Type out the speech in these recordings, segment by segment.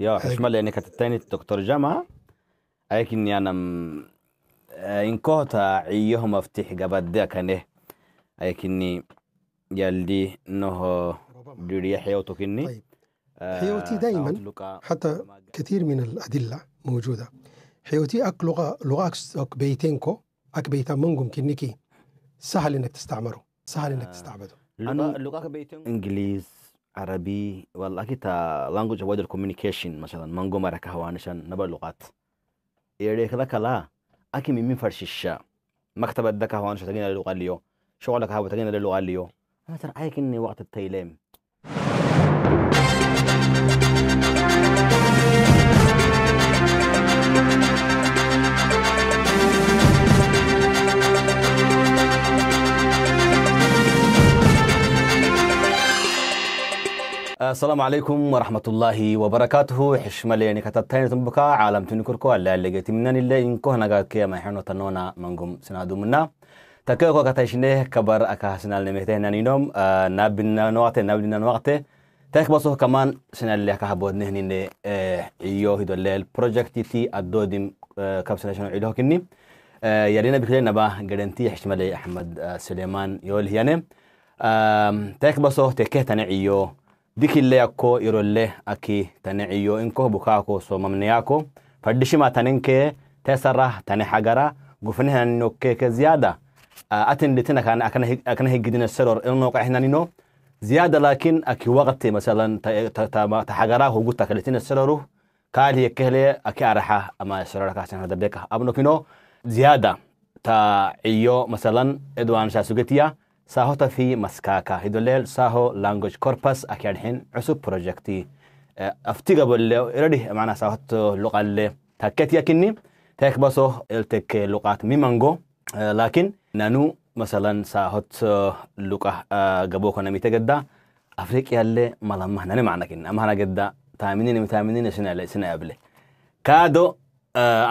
يا حشمة meine, كانت hatte الدكتور Dr. Jama, لكن يعني إن كوتا عيهم أفتح جبات ده يعني. كنه لكني يلدي نه جري حيوتك إني طيب آه، حيوتي دائما حتى كثير من الأدلة موجودة حيوتي أك لغة لغة أك بيتينكو أك بيتا منكم كنكي سهل إنك تستعمره سهل إنك آه. تستعبده لغة لغة بيتينكو إنجليزي عربي والله كتا language wadal communication مثلا mango maraka hawanishan naba luqat ere kada kala aki mimin farshisha مكتبة دكا هوان شو تجينا شغلك هاو تجينا للغة أنا ترى إني وقت التيلم السلام عليكم ورحمة الله وبركاته حشمة لين كتتين تنبكا عالم تنكركو اللي قيت منن اللي إنكو هنقات كيا ما حنو تنونا منكم سنادو منا تاكيوكو كتايشنه كبر أكا سنال نميته نانينوم آه، نابلنا نواته نابلنا نواته تاك بصوه كمان سنال اللي أكا حبود نهنين آه، إيو هدو الليل بروجكتي تي ادو الدودم كاب شنو عيدوه كني آه، يالينا بكلينا با قرنتي حشمة لي أحمد سليمان يول هياني تاك بصوه تاكيه تاني تنعيو dikille yakko irolle aki tane ciyyo'inko bukaako soomamneyako faddishima taninke teesarrah tane hagara gufnihaninokkeke ziyaada atinditinakan akana higidine seror irnoqaxinanino زيادة لكن أكي وقت مثلا تحقراه هو قلت كلتين السرره قال هي كهلة أكي أرحة أما سررك أحسن هذا بيك أبنو كينو زيادة تا إيو مثلا إدوان شاسوكتيا ساهو تفي مسكاكا هيدو هيدوليل ساهو لانجوج كوربس حين عصب بروجكتي أفتي قبل إردي معنا ساهوتو لغة اللي تكتيا تاك باسو التك لغات ميمانجو لكن نانو مثلا ساهوت لغة قبوكو نمي تقدا أفريقيا اللي ملامه ناني معنا كن أما هنا تامينين تامنين متامنين سنة سنة قبله كادو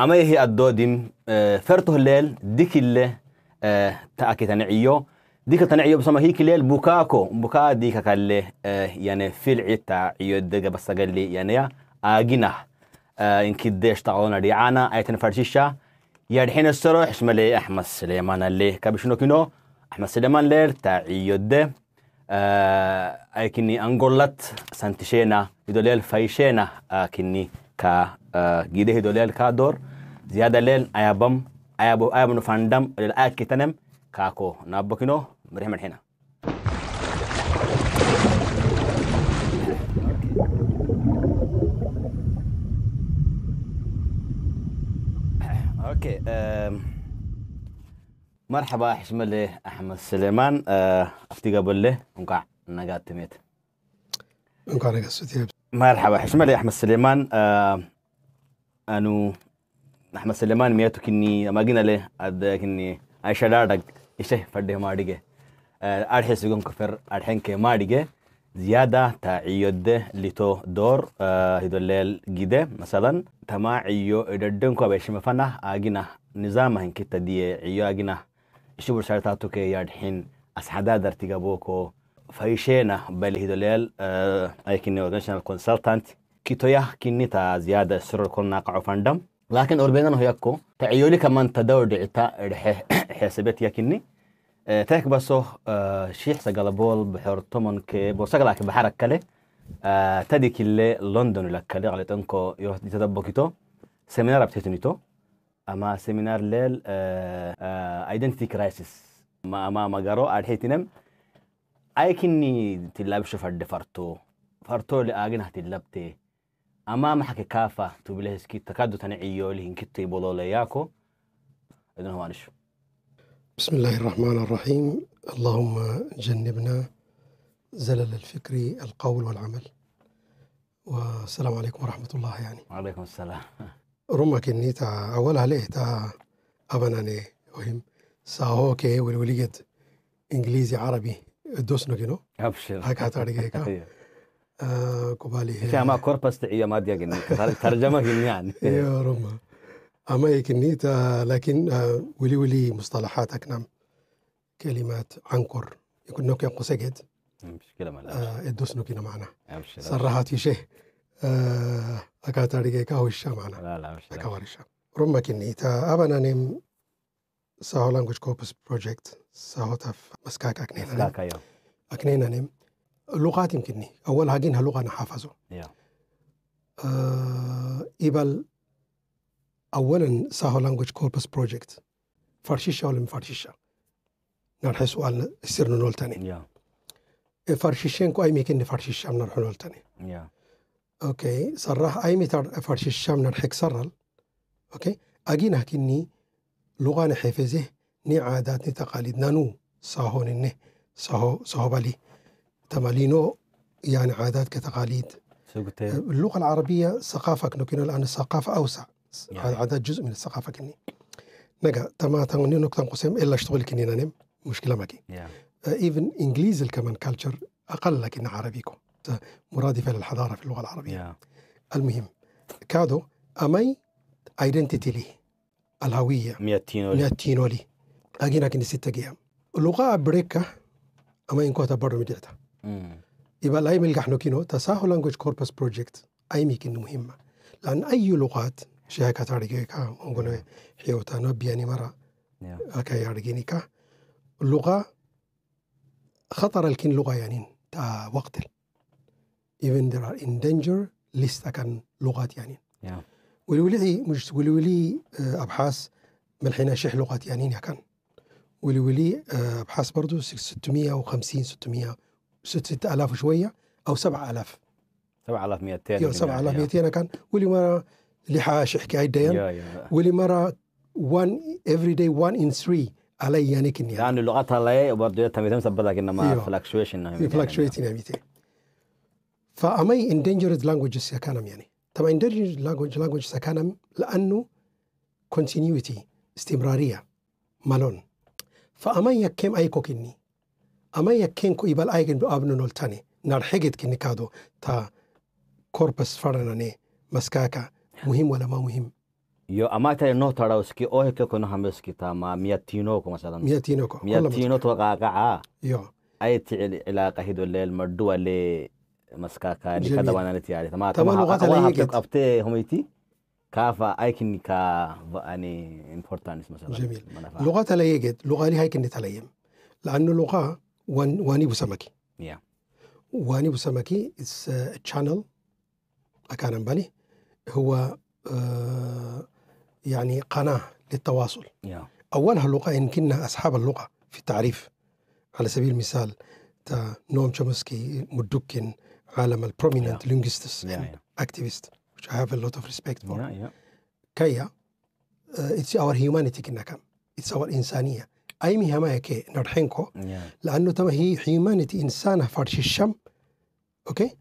أما يهي ادو ديم فرتو الليل ديك اللي تأكيد عيو ديك يوب سما هيك ليل بوكاكو بوكا ديك قال لي آه يعني في العتا عيو دقة بس قال لي يعني آجنا آه إن كديش تعاونا ريعانا أيتن فرشيشا يا دحين الصروح اسم لي أحمد سليمان اللي كابشنو كنو أحمد سليمان لير تاع ده آه أيكني أنغولت سانتيشينا يدوليل فايشينا أكني آه، كا آه جيده يدوليل كادور زيادة ليل أيابم أيابو أيابو فاندم الآيات كتنم كاكو نابكنو برهما هنا اوكي مرحبا حشمله احمد سليمان افتي آه، قبل لي انقع نقات تميت انقع نقات مرحبا حشمله احمد سليمان آه، انو احمد سليمان ميتو كني ما قلنا له اد كني عايشه ايش فدي ما ادقه أرحي arxe كفر kufir arxenke madige زيادة تعيد لتو دور آه الليل جيدة مثلا تما عيو إردن كو بيشم فنا نظام نظامهن كتا دي عيو آجنا إشبو شرطاتو كي يردحين أسحدا در تيغابوكو فايشينا بل هيدوليل آه أيكني أورجنشنال كونسلتانت كتو يه كني تا زيادة سرر كل ناقع فاندم لكن أوربينا هيكو تعيولي كمان تدور دعتا رحي حسابات يكني taag baso shiix sagalabool bixor tomonke bosagalake baxarak kale tadikile london lakale qaletanko yohditatabokito seminar abtetinito ama seminar leel identity crisis ama magaro adxitinem aikini tilabisho fadde farto farto le aaginah tilabte ama maxake kaafa tubileheski takadu tane ciyooli hinkitto ibolooleyako idan howanisho بسم الله الرحمن الرحيم اللهم جنبنا زلل الفكر القول والعمل والسلام عليكم ورحمة الله يعني وعليكم السلام رمك اني تا أولها ليه تا أبناني وهم ساهوكي والوليد إنجليزي عربي دوسنو كنو أبشر هكا تاريخ أيوه. آه كوبالي هي ما كوربس تعيه ما ديا كني ترجمة يعني يا رما أما يكنيت لكن آه، ولي ولي مصطلحات اكنام كلمات عنكر يكون نوكي قسجد مشكلة معنا الدوس نوكي معنا شيء آه، اكاتاري أكاتاريك هو الشام معنا لا لا مش كهو الشام رمى كنيتا أبنا نم ساهو لانجوج كوبس بروجكت ساهو تاف مسكاك أكنينا نيم أيوه. أكنينا نيم لغات يمكنني أول هاجين هاللغة أنا حافظه yeah. آه إبل اولا ساهو لانجوج كوربس بروجكت فرشيشه ولا مفرشيشه نرح سؤال سير نول تاني yeah. إيه، فارشيشين كو اي ميكن فرشيشه من نرح نول تاني yeah. اوكي صراح اي ميتر فرشيشه من نرح سرل اوكي اجينا كني لغه نحفزه ني عادات ني تقاليد نانو ساهو نيني ساهو ساهو بالي تمالينو يعني عادات كتقاليد اللغه العربيه ثقافه كنو الان الثقافه اوسع يعني. هذا جزء من الثقافه كني نجا تما تغني نقطة قسم إلا اشتغل كني نانم مشكلة ماكي ايفن yeah. آه، انجليز كمان كالتشر اقل لكن عربيكم مرادفه للحضاره في اللغه العربيه yeah. المهم كادو امي ايدنتيتي لي الهويه مياتينولي مياتينولي اجينا كني ستة جيام لغه بريكا امي انكو تبرو مديتا mm. يبقى لا يملك حنو كينو تساهل لانجوج كوربس بروجكت اي ميكن مهمه لان اي لغات شيكا تاريكا ونقول حيوتانا بياني مرة هكا يارجينيكا اللغة خطر لكن لغة يعني تا وقت even there are in danger لسه كان لغات يعني yeah. ولولي مش ولولي أبحاث ملحنا شح لغات يعني كان ولولي أبحاث برضو 650 600 6000 وشوية أو 7000 7200 7200 كان ولي مرة اللي حاش حكاية ديان ولي مرة one every day one in three علي يعني كن أيوه. يعني يعني اللغات علي برضو تميتم سبب كنا ما فلاكشويش فلكشويشن نعم فلكشويشن نعم فأمي endangered languages سكانم يعني طبعا endangered language language سكانم لأنه continuity استمرارية مالون فأمي يكيم أي كوكيني أما يكيم كو إبال أيغن كنبو أبنو نولتاني نار حقد كني كادو تا كوربس فرناني مسكاكا مهم ولا ما مهم يو اما تاي نو تارا اسكي اوه كي كنو هم اسكي تا ما مياتينو كو مثلا مياتينو كو مياتينو تو غاقا آه. يو اي تي علاقة هيدو الليل مردو اللي مسكاكا اللي كدا وانا نتي عالي تما تما لغة لأي جد افتي هميتي كافا اي كني كا اني يعني امبورتانس مثلا جميل لغة لأي جد لغة لي هاي كني تليم لأنه لغة وان واني بسمكي يا yeah. واني بسمكي اتس تشانل اكان باني هو آه، يعني قناه للتواصل اولها اللغه ان كنا اصحاب اللغه في التعريف على سبيل المثال تا نوم شومسكي مدكن عالم البروميننت لينغويستس اكتيفيست which I have a lot of respect for yeah, yeah. كيا uh, it's our humanity كنكم it's our إنسانية أي مهما يكي نرحنكو yeah. لأنه تما هي humanity إنسانة فرش الشم أوكي okay?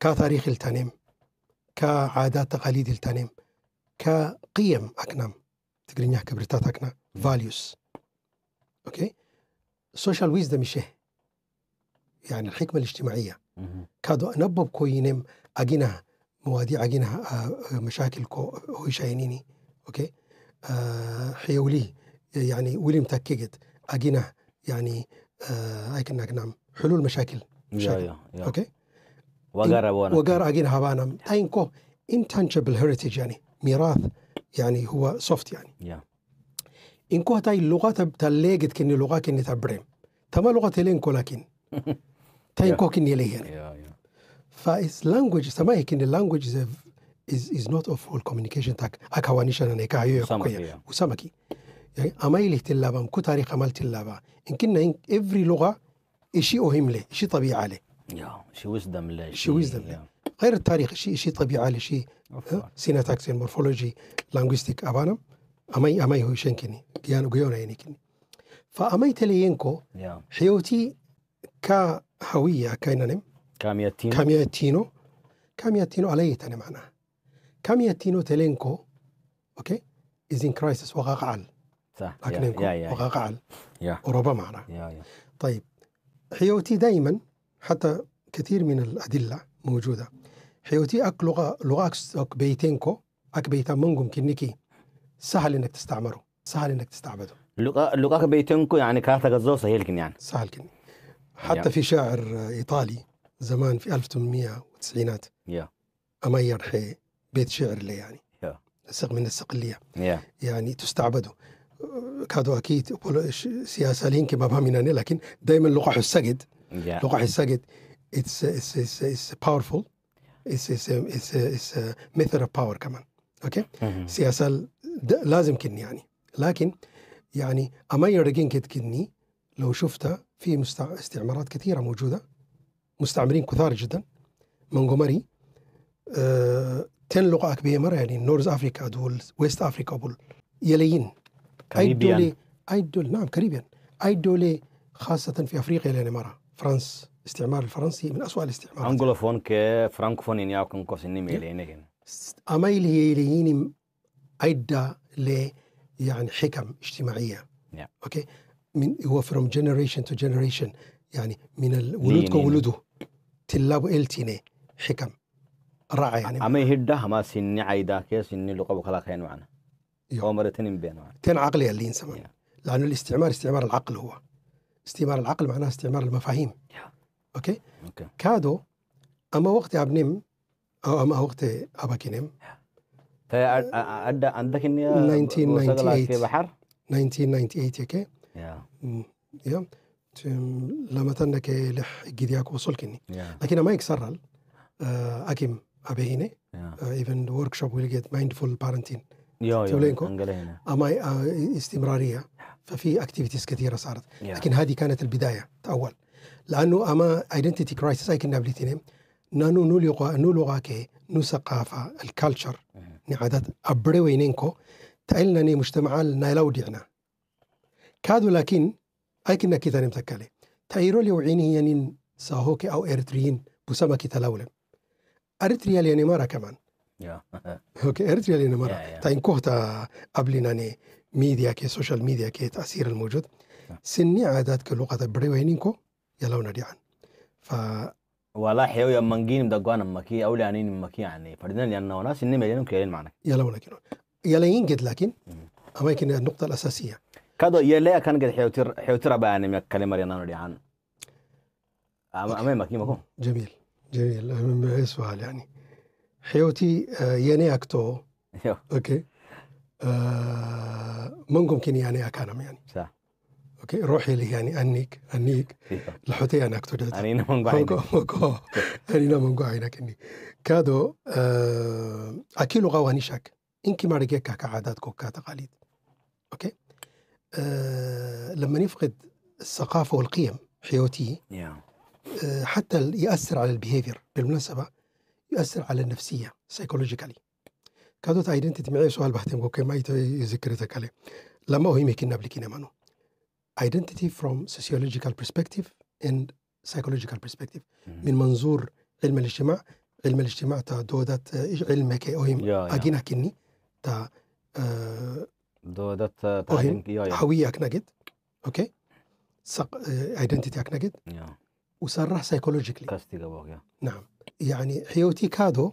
كتاريخ التنم كعادات تقاليد التانيم كقيم أكنام تقرينيا كبرتات أكنا values أوكي social wisdom شه يعني الحكمة الاجتماعية كادو أنبب كوينم أجينا مواضيع أجينا آه، آه، مشاكل كو هو شاينيني أوكي أه حيولي يعني ولي متكيجت أجينا يعني أه أكنام حلول مشاكل مشاكل أوكي وقرا وقرا أجين هابانا تاينكو intangible هيريتج يعني ميراث يعني هو سوفت يعني yeah. إنكو تاي اللغة تلقيت كني لغة كني تبرم تما لغة تلينكو لكن تاينكو كني ليه يعني yeah, yeah. فإس language سماهي كني لانجوج از از نوت اوف اول كوميونيكيشن all communication تاك أكوانيشا نيكا أيو كويا وسمكي يعني أما يلي تلابا كو تاريخ أمال تلابا إن كنا ان افري لغة إشي أهم لي إشي طبيعه لي يا شي وزدم لا شي وزدم غير التاريخ شي شي طبيعه شي سيناتاكس مورفولوجي لانغويستيك ابانا امي امي هو شنكني جيانو جيونا يعني كني فامي تليينكو حيوتي كا هويه كاينانم كامياتينو كامياتينو كامياتينو علي تاني معناها كامياتينو تلينكو اوكي ازين كرايسس وغاقعل صح لكن وغاقعل وربما معنا طيب حيوتي دائما حتى كثير من الأدلة موجودة حيوتي أك لغة لغة أك بيتينكو أك بيتا منكم كنكي سهل إنك تستعمره سهل إنك تستعبده لغة لغة بيتينكو يعني كارتا غزو سهل كن يعني سهل كن حتى في شاعر إيطالي زمان في 1890 يا أما حي بيت شعر لي يعني yeah. من الصقلية يعني تستعبده كادو أكيد سياسة لينكي ما بها لكن دائما لغة حسقد Yeah. Look, I said It's it's it's, it's powerful. It's it's it's it's a method of power كمان. اوكي؟ سياسة لازم كني يعني لكن يعني أما رجين كت كني لو شفتها في مستع... استعمارات كثيره موجوده مستعمرين كثار جدا مونغومري أه... تن لغه كبيرة مره يعني نورز افريكا دول ويست افريكا بول يلين كاريبيان اي دولي اي دول نعم كاريبيان اي دولي خاصه في افريقيا لان مره فرنس استعمار الفرنسي من أسوأ الاستعمارات أنجولا فون كي فرانكفون إن يعقن ميلين ميلينين أميل هي أيدا ل يعني حكم اجتماعية yeah. نعم. أوكي من هو from generation to generation يعني من ولدك ولده تلاب إلتيني حكم راعي يعني أما يهدى هما سن عيدا كيس سني لقب وخلا خين معنا هو مرتين بين تن عقلي اللي ينسمع yeah. لأنه الاستعمار استعمار العقل هو استعمار العقل معناه استعمار المفاهيم اوكي كادو اما وقت ابنم او اما وقت اباكنم طيب، عندك عندك 1998 في بحر 1998 اوكي يا لما تنك لح جدياك وصلكني لكن ما يكسرل آه، اكيم آه، هنا ايفن ورك شوب ويل جيت مايندفول بارنتين يو يو اما آه، استمراريه ففي اكتيفيتيز كثيره صارت yeah. لكن هذه كانت البدايه اول لانه اما ايدنتيتي كرايسيس اي كنا بالاثنين نانو نو لغه نو لغه كي نو ثقافه الكالتشر ني عادات ابري وينينكو تايلنا ني مجتمع نايلاو دينا كادو لكن اي كنا كي متكالي تايرو لي وعيني يعني ساهوكي او اريتريين بوسما كي تلاولم اريتريا لي يعني مرة كمان اوكي اريتريا لي يعني مرة تاين تا قبلنا ني ميديا كي سوشيال ميديا كي تاثير الموجود سني عادات بري وينينكو يلونا ديعن ف والله حيو يا منجين دقوان مكي او لانين مكي يعني فردنا لان ناس اني مليون كيلين معنا يلونا كيلون يلين قد لكن اما يمكن النقطه الاساسيه كادو يلا كان قد حيوتر حيوتر بان كلمه رينا ديعن اما اما مكي مكو جميل جميل سؤال يعني حيوتي يني اكتو اوكي آه، منكم كين يعني أكانم يعني صح اوكي روحي لي يعني انيك انيك إيوه. لحوتي انا اكتو دات اني نمون انا اني نمون بعينك اني كادو آه، اكيل غواني شاك انك ما رجع كاك عادات كوكا تقاليد اوكي آه، لما نفقد الثقافه والقيم حيوتي حتى ياثر على البيهيفير بالمناسبه يؤثر على النفسيه سايكولوجيكالي كادوت ايدنتيتي معي سؤال بحتم كوكي ما يذكرت كالي لما اوهي كنا بلي كينا مانو ايدنتيتي فروم سوسيولوجيكال برسبكتيف اند سايكولوجيكال برسبكتيف من منظور علم الاجتماع علم الاجتماع تا دودات علم كي اوهيم اجينا كني تا آه، دودات اوهيم هوية اكناجد اوكي سق ايدنتيتي آه، اكناجد وصرح سايكولوجيكلي نعم يعني حيوتي كادو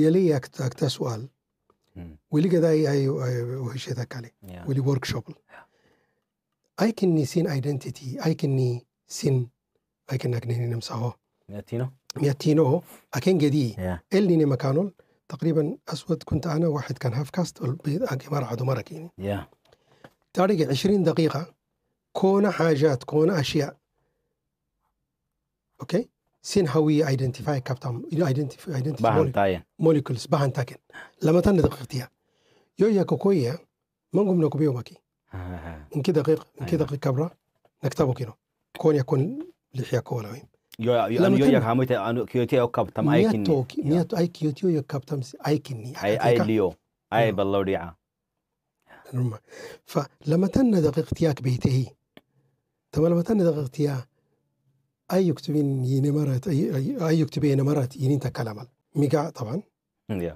yeelayagtaag taas u al weligeeda hmm. uheshada kale weli workshop aikini sin identity aikini sin aikanagninimsaho miatino akengedii e. elnine makanol taqriiban aswad kunta ana waxid kan hafkast maracadu marakini tariga cishriin daqiiqa koona xaajaat koona ashyaa okay سين هوي ايدنتيفاي كابتام ايدنتيفاي ايدنتيفاي مولكولز باهن تاكن لما تان دقيقتيا يو يا كوكويا من قوم نكبيو ماكي ان كي دقيق ان كي أيوة. دقيق كبرا نكتبو كينو كون يكون لحيا كولا وين يو يو لما يو يا حميت انو كيوتي او كابتام ايكن ميات اي تمام لما تان دقيقتياك أي يكتبين ينمرت أي أي أي كتبين ينمرت ينين تكلم على ميجا طبعا yeah.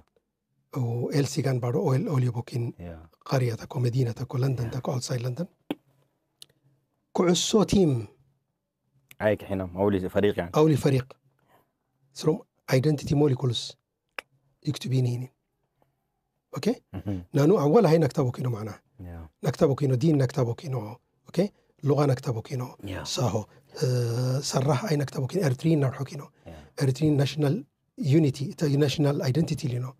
و إل سي كان برضو أول أولي بوكين yeah. قرية تكو مدينة تكو لندن yeah. تكو أول سايد لندن كعصو تيم عايك حنا أولي فريق يعني أولي فريق سروم ايدنتيتي مولي يكتبين هنا اوكي نانو اول هاي نكتبو كينو معناه نكتبو كينو دين نكتبو كينو اوكي لغه نكتبو كينو saho sarrah آه، اي نكتبو كينو ارترين نرحو كينو ارترين national يونيتي national ايدنتيتي لينو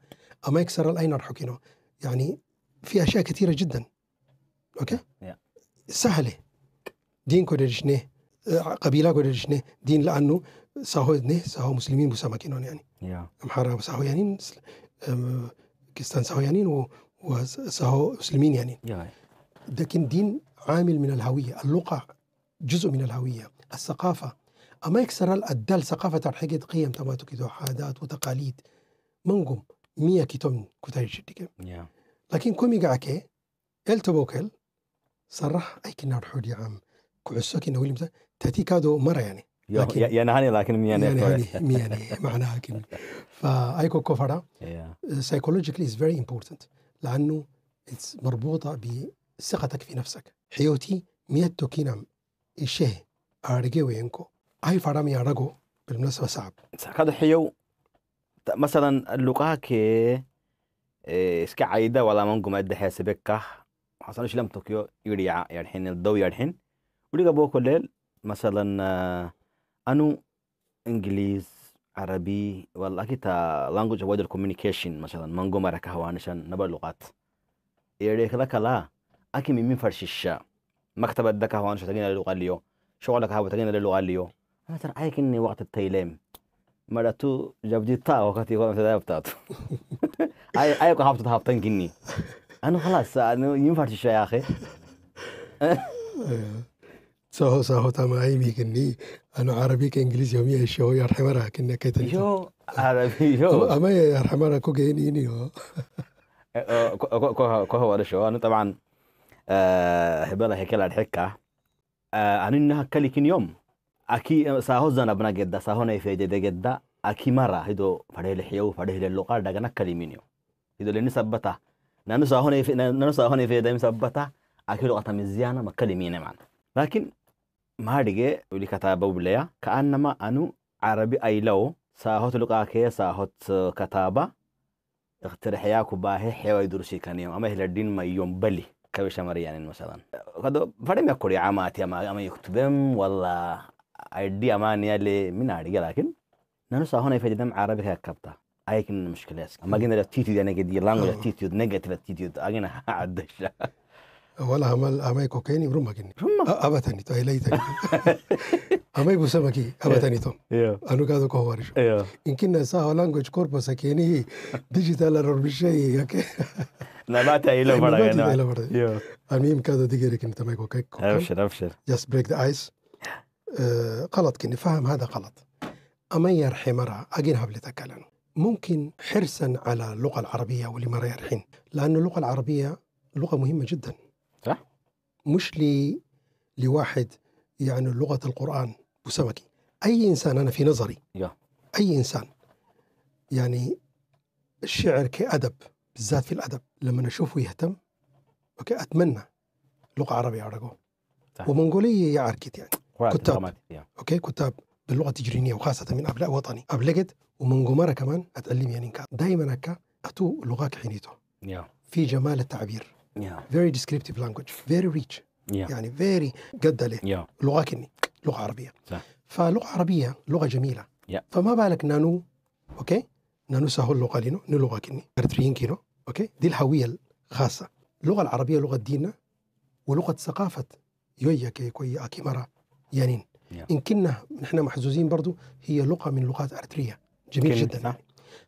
اما يكسر الاين نرحو كينو يعني في اشياء كثيره جدا اوكي سهله دين كودرشنه آه، قبيله كودرشنه دين لانه ساهو نه ساهو مسلمين بسامة كينو يعني امحارة ساهو يعني كستان ساهو يعني وساهو مسلمين يعني لكن دين عامل من الهوية اللغة جزء من الهوية الثقافة أما يكسر الدال ثقافة الحقيقة قيم تماتو كده عادات وتقاليد منقم مية كتون كتير جدك لكن كومي قاعكي إيه؟ التبوكل صرح أي كنا حولي عام كعسوك إنه ولي تاتي كادو مرة يعني لكن يعني هاني لكن مياني يعني مياني معناها كلمة فأيكو كفرة سايكولوجيكلي is very important لأنه مربوطة بثقتك في نفسك xiyoti miyad tokinam ishehe arige weenko ay faram yarago بالمناسبة صعب هذا حيو مثلا اللقاك إيه، اسكا عيدة ولا منكم أدى حياس بكة حصل إيش لم طوكيو يريع يرحين الضو يرحين ولي مثلا أنو إنجليز عربي والله تا language avoided communication مثلا منكم أركه وانشان نبر لغات يريك لك لا أكي من فرششة مكتبة دكا هو شو تجينا للغة شو شغلك هاو تجينا للغة اليو أنا ترى عايك إني وقت التيلم مرة تو جاب جابدي تا وقتي وانا تدا بتاتو أي أي كهابت هابتن كني أنا خلاص أنا مين ينفرششة يا أخي سهو سهو تماعي ميكني أنا عربي كإنجليزي يومي الشهو يرحمرها كنا كيتن شو عربي شو أما يا رحمة أه، كو جيني كو هو الشهو أنا طبعا hebela hekela dhxika aninaha kalikin yom aki saho zanabna gedda sahona ifejdede gedda aki mara hido fadhele xiyau fadhele luqa dhagana kaliminyo hido leni sabbata nanu sahona ifedaim sabbata aki luqata mizyana makalimine man lakin maadige wili kataaba bileya kaanama anu carabi aylawo saahot luqaa kee saahot kataaba iqtirixyaa ku baahe xewa idurshikaniyo ama hiladhin mayom bali كوي شمريان مثلا قد فريم يكوري عماتي أما أما يكتبهم ولا أيدي أمان يلي من عادي لكن نحن هنا في جدام عربي كابتا أيكن مشكلة أما جينا التيتيود أنا يعني قد يلانغو التيتيود آه. نيجاتيف التيتيود أجينا عدشة ولا عمل عمل كوكيني روما جني روما أبا تاني تو هلاي تاني عماي بوسما كي أبا تاني تو أنا كذا كهوارش إن كنا سا لانجوج كوربا سكيني ديجيتال ربشي يك نبات إلى برا نبات إلى برا أميم كذا دقيقة كني تماي كوكايك أبشر أبشر just break the ice اه، غلط كني فهم هذا غلط أما يرحم راه أجين هبلتك كلام ممكن حرصا على اللغة العربية واللي مرة يرحين لأن اللغة العربية لغة مهمة جداً صح مش لي لواحد يعني لغه القران بسمكي اي انسان انا في نظري اي انسان يعني الشعر كادب بالذات في الادب لما اشوفه يهتم اوكي اتمنى لغه عربيه قول ومنغوليه يعني يا اركيت يعني كتاب اوكي كتاب باللغه التجرينيه وخاصه من ابناء وطني ابلغت ومنغومره كمان اتعلم يعني دائما هكا اتو لغاك حينيته في جمال التعبير yeah. very descriptive language very rich yeah. يعني very قد له yeah. لغه كني لغه عربيه صح. فلغه عربيه لغه جميله yeah. فما بالك نانو اوكي نانو سهل لغه لينو نو لغه كني ارتريين كينو اوكي دي الهويه الخاصه اللغه العربيه لغه ديننا ولغه ثقافه يويا كي كوي اكيمارا يانين yeah. ان كنا نحن محظوظين برضو هي لغه من لغات ارتريا جميل جدا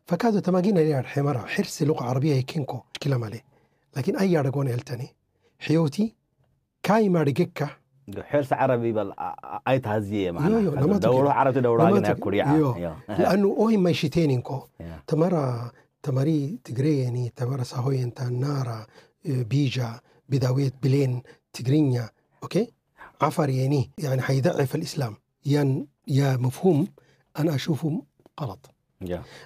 فكادو تماجينا لنا يعني الحمارة حرص لغة عربية يكينكو كلام عليه لكن أي أرجون هلتني حيوتي كاي مارجكا حيوس عربي بل أي تهزية معنا يو يو دورو عربي دورو راجنا كوريا لأنه أوهي ما يشتينين كو تمارا تماري تجري يعني تمارا أنت نارا آه، بيجا بداويت بلين تجرينيا أوكي عفر يعني يعني حيضعف الإسلام ين يا مفهوم أنا أشوفه غلط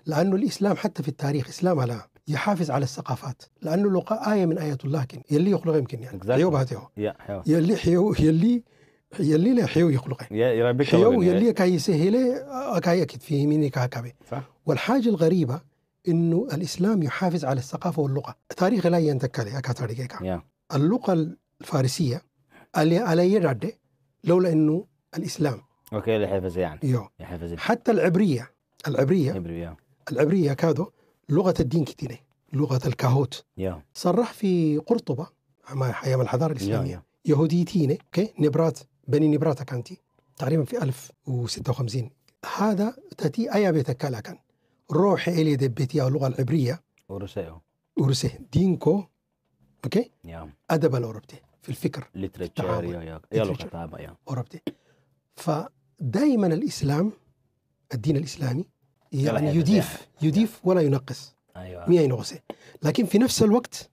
لأنه الإسلام حتى في التاريخ إسلام على يحافظ على الثقافات لانه لقاء ايه من ايات الله كن يلي يخلق يمكن يعني exactly. حيو يلي حيو يلي يلي لا حيو يخلق يا ربك حيو يلي كاي يسهل كاي اكيد فيه مني كاكبي والحاجه الغريبه انه الاسلام يحافظ على الثقافه واللغه تاريخ لا ينتكى لي yeah. اللغه الفارسيه على يرد لولا انه الاسلام اوكي اللي حفظ يعني يو. حتى العبريه العبريه العبريه كادو لغه الدين كتينه لغه الكاهوت صرح في قرطبه مع ايام الحضاره الاسلاميه يهوديتين اوكي نبرات بني نبراتا كانتي تقريبا في 1056 هذا تاتي ايا بيتكالا كان روحي الي دبيتيا اللغه العبريه ورسيه ورسيه دينكو اوكي ادب الاوروبتي في الفكر ليتريتشر يا لغه اوروبتي فدائما الاسلام الدين الاسلامي يعني يضيف يضيف ولا ينقص ايوه لكن في نفس الوقت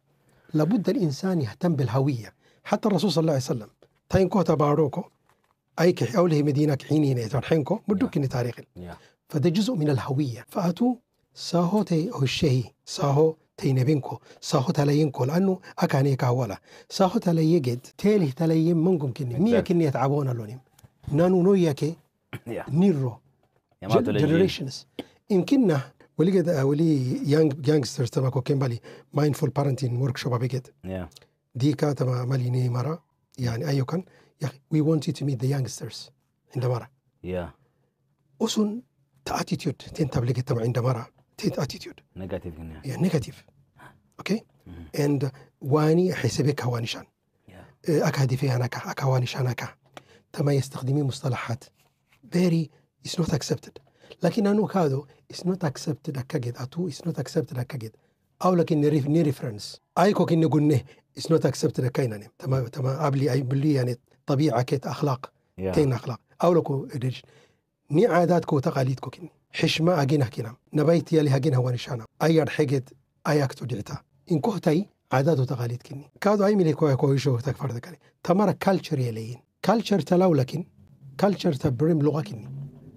لابد الانسان يهتم بالهويه حتى الرسول صلى الله عليه وسلم تاينكو تباروكو ايك اوله مدينه حينين يترحنكو مدوكني تاريخ فده جزء من الهويه فاتو ساهو تي هشهي ساهو تينبينكو ساهو تلاينكو لانه اكاني كاولا ساهو تلايجد تيلي تلايين منكم كني مية كني يتعبون لونهم نانو نوياكي نيرو جنريشنز يعني يمكننا آه، ولي قد ولي يانج يانجسترز تبع كوكين بالي مايندفول بارنتين ورك شوب ابي قد دي كا تبع مالي ني مرة يعني ايو كان يا اخي وي ونت يو تو ميت ذا يانجسترز عند مرة يا اسن تا اتيتيود تين تبلغ تبع عند مرة تين اتيتيود نيجاتيف يا نيجاتيف اوكي اند واني حسبك هوانشان آه، اكاديفي هناك اكوانشان اكا تما يستخدمين مصطلحات very it's not accepted لكن أنا كادو it's not accepted أكاجد أتو it's not accepted أكاجد أو لكن ريف ني أي أيكو كن قلنا is not accepted أكاينا تمام تمام قبلي أي بلي يعني طبيعة كيت أخلاق yeah. كين أخلاق أو لكو ريج ني عادات عاداتكو تقاليدكو كن حشمة أجينها كنا نبيت يلي هجينها ونشانا أيار حقد أياكتو دعتا إن كهتي عادات وتقاليد كني كادو أي ملي كوي كوي شو تكفر ذكري تمارا كالتشر يلين كالتشر تلاو لكن كالتشر تبرم لغة كني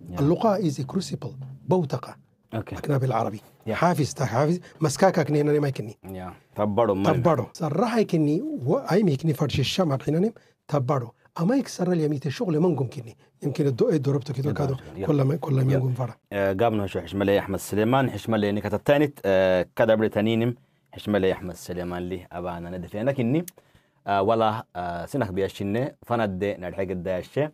yeah. اللقاء is crucible بوتقه اوكي okay. اكنا بالعربي yeah. حافز تا حافز مسكاكا كني انا ما يكني yeah. تبرو ما تبرو صراحة يكني واي ميكني فرش الشمع حين تبرو اما يكسر لي ميت الشغل ما نقوم كني يمكن الدو ضربته كده كده كل ما كل ما نقوم فرا آه، قابنا شو حشملي احمد سليمان حشملي انك تتانت آه، كذا بريتانينم حشملي احمد سليمان لي ابانا ندفع لكني آه، ولا سنخ بيشني فند نرحق الداشة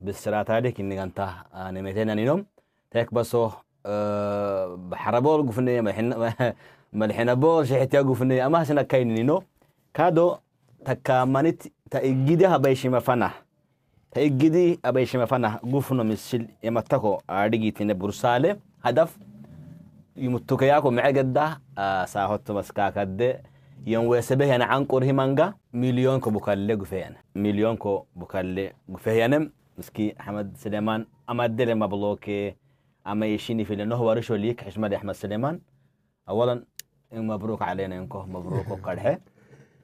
بالسرات هذيك إني أنت نمتين أنا نوم تيك بسو أه بحربول قفني ملحنا ملحنا بول شحت يا قفني أما سنة كاين كادو تكامنت تأجدي هبايش مفنا تأجدي هبايش مفنا قفنا مسل يمتكو عرقي تين برسالة هدف يمتوك ياكو معقدة آه ساهوت مسكاكد يوم ويسبه أنا عنقر همانجا مليون كو بكالة قفيان مليون كو بكالة قفيانم مسكي احمد سليمان اما دلما بلوكي اما يشيني في لانه هو رشو ليك حشمد احمد سليمان اولا مبروك علينا انكو مبروك وقرحه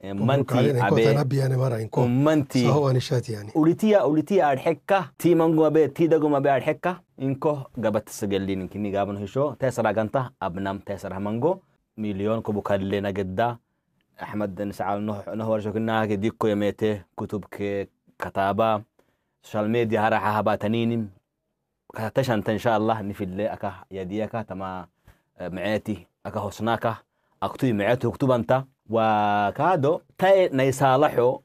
منتي ابي ابي انا يعني مرة انكو منتي هو نشات يعني ولتيا ولتيا ارحكه تي منغو ابي تي دغو ما بي ارحكه انكو غبت سجلين انكني غابن هشو تسرا غنتا ابنام تسرا منغو مليون كبو كلنا قدا احمد نسعى نهور شكنا ديكو يميته كتب كتابه social media hara habataninim tashanta insha allah اكا يديك تما tama اكا حسناك hosnaka معاتي اكتب uktubanta وكادو تاي نيسالحو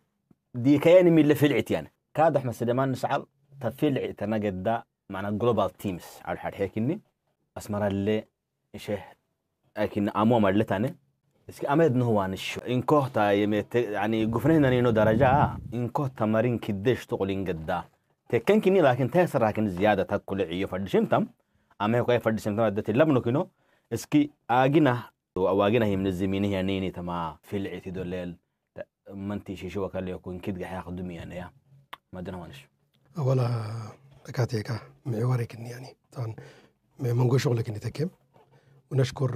دي كاين من لفلعت يعني كادو احمد سليمان نسعل تفلع تنقد قد معنا جلوبال تيمز على الحال هيك اني اسمر اللي شيء لكن امو مالتاني iska ameednahu waan isho inkohta yani gufnahinanino darajaa inkohta marinki desh tuqlin gaddaa tekkenkinni laakin teesaraakin ziyaada takkule ciyo fadhishintam amehe koe fadhisintam addati labnokino iski aagina awaagina himne ziminihi anini tamaa filciti doleel manti shishu wakale kunkid gaxee khdumiyanaya madina waan isho أولا دكاتيكا معوارك يعني طبعا من شغلك نتكلم ونشكر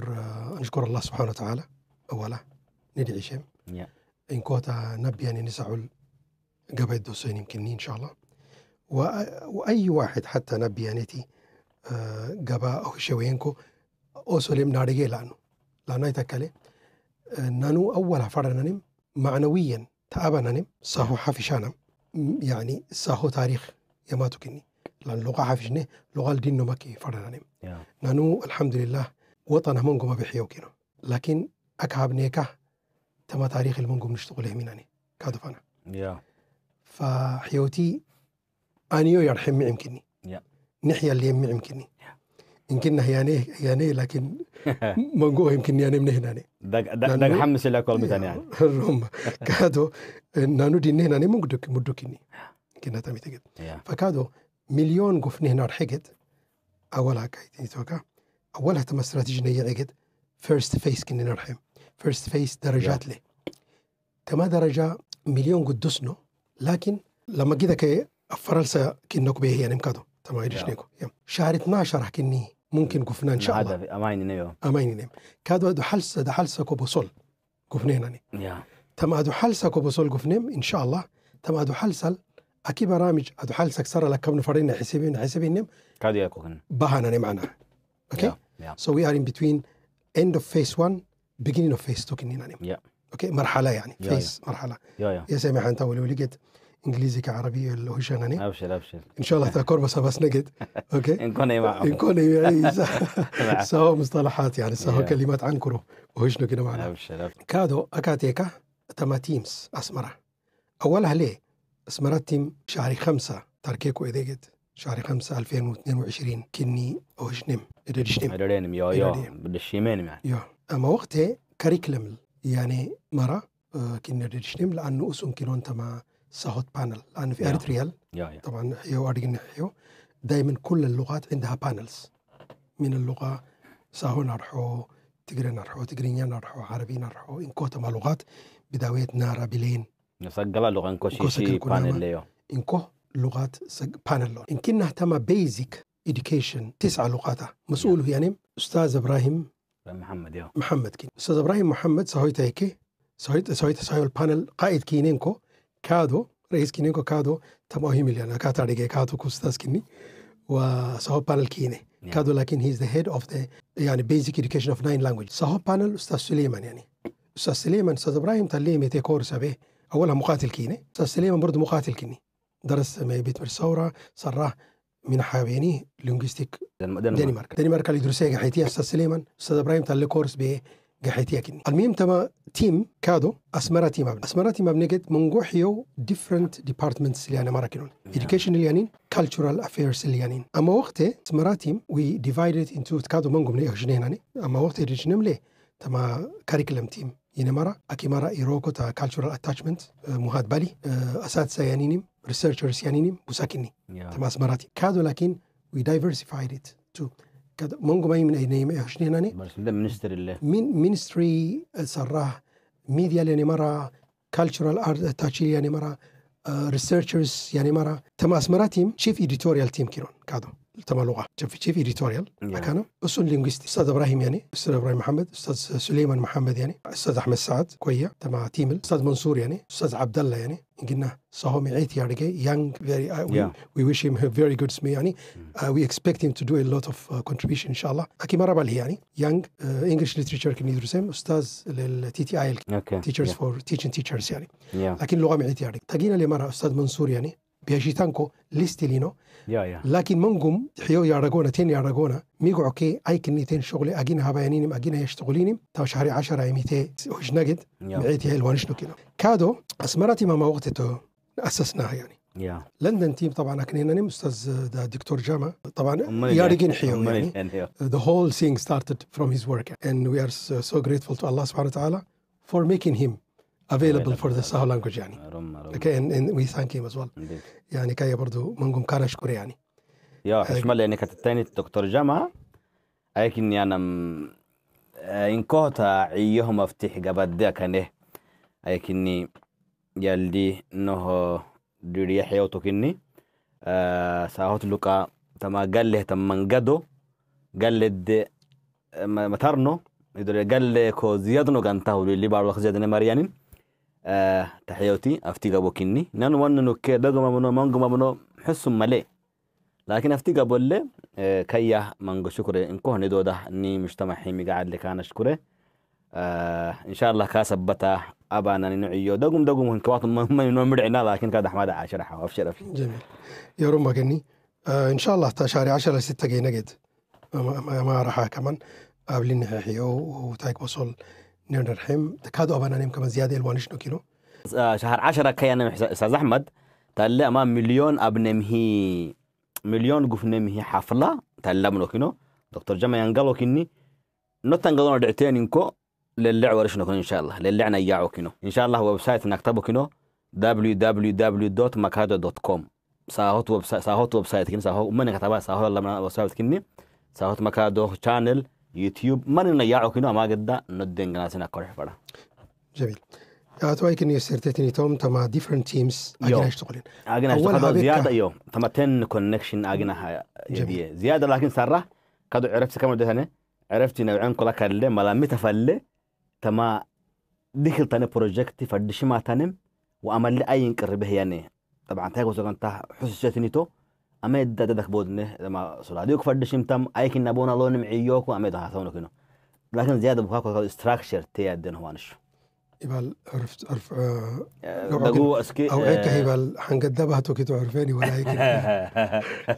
نشكر الله سبحانه وتعالى awala nidi إن كوتا نبي يعني نسعل قبل دوسين يمكنني إن شاء الله وأي واحد حتى نبي يعني تي آه، قبا أو شوينكو أوسلم نارجي لانو لانو يتكالي آه، نانو أول فرنا نم معنويا تأبا نم صاحو حافشانا يعني صاحو تاريخ يماتو كني لأن لغة حافشني لغة الدين مكي فرنا نم نانو الحمد لله وطن همونكو ما بحيوكينو لكن اكعب نيكا تما تاريخ المنقوم نشتغل هميناني كادف انا يا فحيوتي انيو يرحم يمكنني يا نحيا اللي يمي يمكنني يمكن هياني هياني لكن منقوه يمكن يعني من هنا دك دك حمس لك كل مثلا يعني الروم كادو نانو دي هنا ني مدو كني كنا تامي تجد فكادو مليون قف هنا رحقت اولها كايتي توكا اولها تم استراتيجيه عقد فيرست فيس كنا نرحم فيرست فيس درجات لي كما درجة مليون قدسنو لكن لما كده كي فرنسا كنك به يعني مكادو تما يدش نيكو شهر 12 حكني ممكن قفنا ان شاء الله هذا اماني نيو اماني نيم كادو دو حلسة دو حلسة بوصل قفنا يعني تما دو حلسة بوصل قفنا ان شاء الله تما دو حلسة اكي برامج ادو حلسة كسر لك كم نفرين حسابين حسابين نيم كادو يكون بهانا معنا اوكي سو وي ار ان بتوين اند اوف فيس 1 beginning of phase token يعني yeah. اوكي مرحله يعني yeah, فيس yeah. مرحله يا سامي حنت سامح انت ولو لقيت انجليزي كعربي اللي هو شغني ابشر ابشر ان شاء الله تاكل بس بس نجد اوكي ان كنا معه ان كنا سواء مصطلحات يعني سواء كلمات عنكرو وهشنو كده معنا ابشر كادو اكاتيكا تيمز اسمرة اولها ليه أسمرة تيم شهر خمسة تركيكو اذا قد شهر خمسة 2022 كني اوهشنم ادرشنم ادرشنم يا يا بدشيمين يعني اما وقتها كاريكلم يعني مرة آه، كنا ندشنم لأنه أسون كنون تما سهوت بانل لأنه في أريتريال طبعا حيو أرجن حيو دائما كل اللغات عندها بانلز من اللغة ساهو نرحو تجري نرحو تجرينيا نرحو عربي نرحو إنكو تما لغات بداويت نارا بلين نسجل اللغة إنكو شي بانل ليو إنكو لغات بانل إن كنا تما بيزك education تسع لغات مسؤول يعني أستاذ إبراهيم محمد يا محمد كين استاذ ابراهيم محمد سهويت هيك سهويت سهويت سهويل البانل قائد كينينكو كادو رئيس كينينكو كادو تماهي مليان كاتا ديغي كادو كوستاس كيني وسهو بانل كيني yeah. كادو لكن هي ذا هيد اوف ذا يعني بيزك education اوف ناين لانجويج سهو بانل استاذ سليمان يعني استاذ سليمان استاذ ابراهيم تعليم تي كورس به اولها مقاتل كيني استاذ سليمان برضه مقاتل كيني درس ما بيت مرسورة صراه من حابيني لينجستيك دنمارك دنمارك اللي درسها قحيتيا أستاذ سليمان أستاذ إبراهيم تالي كورس بيه قحيتيا كني المهم تما تيم كادو أسمرة تيم أبن أسمرة تيم أبن قد منقوحيو different departments اللي أنا ماركنون education اللي أنين يعني cultural affairs اللي أنين يعني. أما وقت أسمرة تيم we divided into كادو منقوم نيخ جنين يعني. أما وقت رجنم ليه تما curriculum تيم ينمارا أكيمارا إيروكو تا cultural attachment مهاد بالي أساد سيانينيم researchers يانينيم بساكني تماس مراتي كادو لكن we diversified it to كاد مونغو ماي من أين يهشني هناني منستر الله من منستري سراه ميديا لاني مرة cultural art تاتشي لاني مرة researchers يعني مرة تماس مراتيم chief editorial team كيرون كادو تبع اللغه كان في شيء في اديتوريال مكانه نعم. اصول لينغويستي استاذ ابراهيم يعني استاذ ابراهيم محمد استاذ سليمان محمد يعني استاذ احمد سعد كويه تبع تيمل استاذ منصور يعني استاذ عبد الله يعني قلنا صهومي عيتي يعني young very uh, we, yeah. we wish him a يعني وي اكسبكت هيم تو دو ا لوت اوف كونتريبيوشن ان شاء الله اكيد مره بالي يعني يانغ انجلش ليتريتشر literature كان يدرسهم استاذ للتي تي اي okay. فور yeah. for يعني yeah. لكن لغه معيت يعني تقينا لي مره استاذ منصور يعني بيجيتانكو ليستلينو يا يا لكن منكم حيو يا يارغونا تين يا يارغونا ميغو اوكي اي كنيتين شغل اجينا هباينينم اجينا يشتغلينم تا شهر 10 ايميتي وش نجد معيتي هي الوانشنو كده كادو اسمرتي ما وقتتو اسسناها يعني يا لندن تيم طبعا اكنينا استاذ آه، دكتور جامع طبعا يا رجين حيو يعني ذا هول thing ستارتد فروم هيز ورك اند وي ار سو grateful تو الله سبحانه وتعالى فور ميكينج هيم available for the Saho language يعني okay and, and we thank him as well يعني كايا برضو منكم كان اشكر يعني يا حشمال لأنك يعني كتتاني الدكتور جامعة لكن يعني انا آه، إن كوتا عيهم أفتح جبد ده كان لكني يعني. يلدي انه دري حياته كني آه، ساهوت لوكا تما قال له تم منقدو قال له آه، مترنو يدري قال له كو زيادنو كان تهولي اللي بعض الوقت زيادنا مريانين آه، تحياتي أبو كني نان وان نوكي دغما منو مانغما منو حسن ملي لكن أبو بولي آه، كيا مانغو شكري انكوه ندوده ني مجتمع حيمي قاعد لك انا شكري آه، ان شاء الله كاسبتا ابانا نعيو دغم دغم هنكوات ما نمرعنا لكن كاد احمد عاشر حوا ابشر ابشر جميل يا روما كني ان شاء الله تشاري عشرة ستة جينا جد ما راح كمان قبل النهائي وتايك وصل dirham تكاد أبانا نيم كما زيادة الوان شنو كيلو شهر عشرة كيان أستاذ أحمد تلا ما مليون أبنم هي مليون قفنم هي حفلة تلا منو كينو دكتور جمع ينقلو كني نتنقلون دعتين إنكو للعور شنو كينو إن شاء الله للعنا ياعو كينو إن شاء الله ويب سايت نكتبو كينو www.makado.com ساهوت ويب سايت ساهوت ويب سايت كينو ساهوت من كتبها ساهوت من ويب سايت كيني ساهوت مكادو شانل يوتيوب مرنا ياعو كنو ما قد ندين قناتنا كورح فرا جميل أتوقع إني سرتتني توم تما different teams أجنها يشتغلين أجنها يشتغلون زيادة يو تما ten connection أجنها يديه زيادة لكن سرة كادو عرفت كم ده هنا عرفت إنه عن كل كله ملا تفلة تما دخل تاني بروجكت فدش ما تنم وأمل أي قربه يعني طبعا تاجو زمان تا حسستني تو أميد ده ده لما سلاديوك dadak boodne dama sulaadiuk fadhishimtam لون معيوك وأميد amed كنا لكن زيادة بخاكو استراكشر تي أدين هو أنشو إبال عرف عرف آه، آه، دقو اسكي او أيك هيك آه. حنقد ده بهتو كده تعرفيني ولا أيك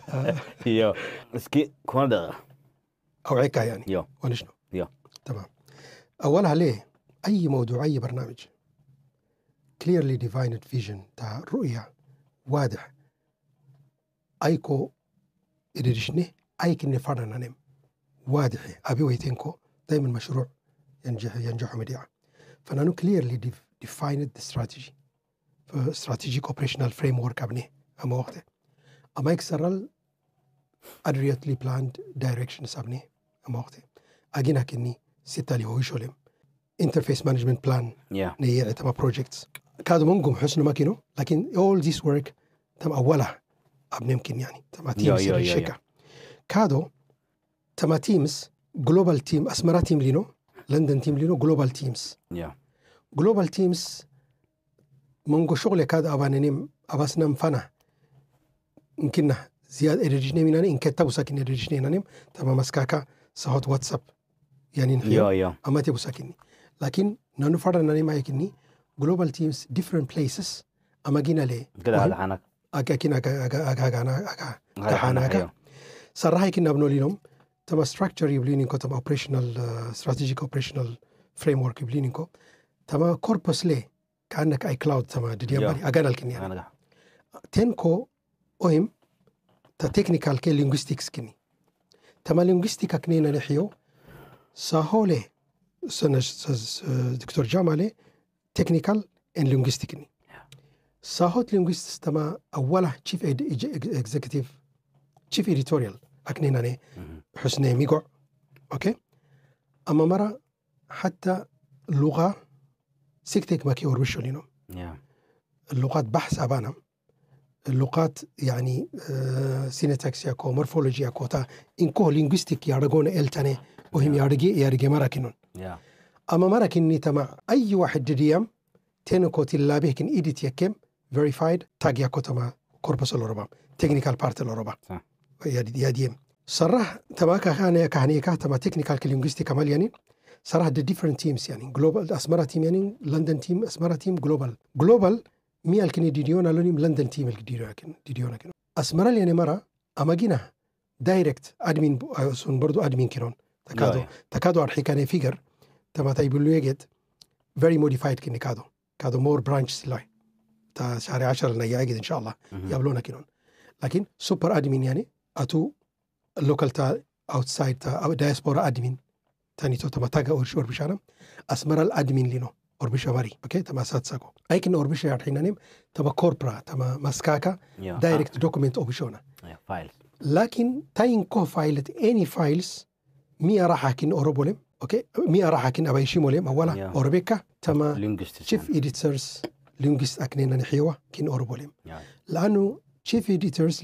يو اسكي كون ده او أيك يعني يو وانا شنو يو تمام اولها ليه اي موضوع اي برنامج clearly defined vision تاع رؤيه واضح ايكو ادريشني idhirishne aykinne farananem واضح أبي ويتينكو دائما مشروع ينجح ينجح مديع فنانو كليرلي ديفايند ذا استراتيجي استراتيجيك اوبريشنال فريم ورك ابني اما وقت اما اكسرال ادريتلي بلاند دايركشن سابني اما وقت اجينا كني ستا لي هو شولم انترفيس مانجمنت بلان نيه تما بروجكتس كادو منكم حسن ماكينو لكن اول ذيس ورك تم اولها اب نمكن يعني. يعني يا شكا كادو تيمس جلوبال تيم اسمرا تيم لينو لندن تيم لينو جلوبال تيمس يا جلوبال تيمس منغو شغل كاد ابانيم اباسنم فنا يمكننا زياد ارجينا من ان كتبو ساكن ارجينا نم تما مسكاكا سهوت واتساب يعني يا يا اما تبو ساكني لكن نانو فرنا نما جلوبال تيمس ديفرنت بليسز اما جينا ليه قال عنك anaa sarahay ki n abnoli nom tama structur aicioa framworkko a corposle kaana ka cloud aiagana kn ten ko oim a technical ke linguistics ani tama linguistica knenan iyo sahoole dr jamale technical an linguistic ساهوت لينغويستس تما أولا تشيف إكزيكتيف تشيف إديتوريال أكنين أنا حسني ميقع أوكي أما مرة حتى لغة سيكتيك ماكي وربشو لينو اللغات بحث أبانا اللغات يعني سينتاكس آه، ياكو مورفولوجي ياكو تا إنكو لينغويستيك يارغون إلتاني وهم يارغي يارغي مراكنون أما مراكني تما أي واحد دريم تينكو تلابه كن إيدي تيكم فيريفايد تاج ياكوتما كوربس الأربعة تكنيكال بارت الأربعة يا ديم صراحة تما كهانة كهانية كه تما تكنيكال كلينغستي كمال يعني صراحة the different teams يعني global أسمرة تيم يعني لندن تيم أسمرة تيم global global مي الكني ديديونا لونيم لندن تيم الكديديونا كن ديديونا كن أسمرة يعني مرة أما جينا دايركت أدمين سون برضو أدمين كنون تكادو تكادو أرحي كان فيجر تما تايبلو يجد very modified كني كادو كادو more branches line تاع شهر 10 نياقد ان شاء الله يقابلونا كنون لكن سوبر ادمين يعني اتو لوكال تا اوتسايد تا او دايسبورا ادمين تاني تو تما تاغا اورش اوربشانا اسمر الادمين لينو اوربشا ماري اوكي تما سات ساتساكو ايكن اوربشا يعني نيم تما كوربرا تما ماسكاكا دايركت دوكيمنت اوبشونا فايل لكن تاين كو فايلت اني فايلز مي راح اكن اوروبولم اوكي مي راح كن ابيشيمولم اولا اوربيكا تما شيف اديتورز لينجست أكنين نحيوة كين أوربوليم لأنه تشيف إديترز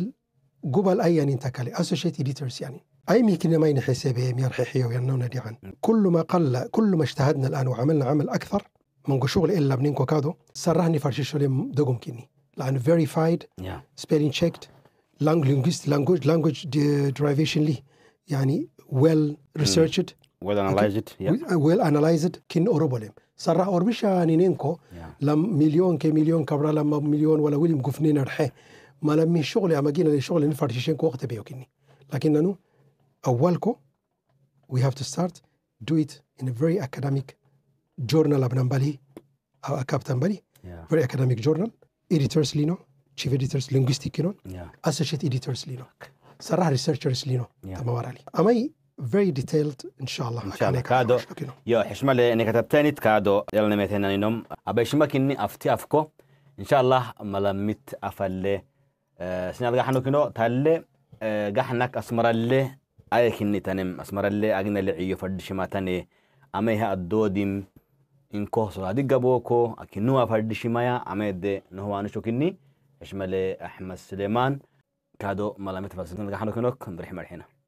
قبل أي يعني تكالي أسوشيت إديترز يعني أي ميكنا ما ينحسب يرحي حيو ينونا دي عن نعم. كل ما قل كل ما اجتهدنا الآن وعملنا عمل أكثر من شغل إلا بنينكو كادو سرهني فرشيشو لهم دقم كني لأن verified yeah. نعم. spelling checked language language language derivation لي يعني well researched mm. well analyzed okay. yeah. well analyzed كن أوروبوليم سرع أوربشة يعني نينكو yeah. لم مليون كي مليون كبرا لما مليون ولا ويلم قفنين رحي ما لم شغل أما جينا للشغل نفرشين كو وقت بيوكيني لكن نو أولكو we have to start do it in a very academic journal أبنان بالي أو أكابتان بالي yeah. very academic journal editors لينو chief editors linguistic لينو yeah. associate editors لينو سرع researchers لينو yeah. تمام ورالي أما very detailed ان شاء الله إن شاء الله كادو يا حشمة inshallah kado yo hishmale أبي آه، katabtanit kado yalna metenaninom abeshmakini afti afko inshallah malamit afalle سنال جحنا كنو تالي آه، غحنك اللي اي كني تنم اللي أجن اللي عيو فرد شما شماتاني اميها الدودم انكو صلادي قبوكو اكنوا فرد شمايا اميد نهوانو شوكني اشمالي احمد سليمان كادو ملامت فلسطين غحنو كنوك نرحمة الحين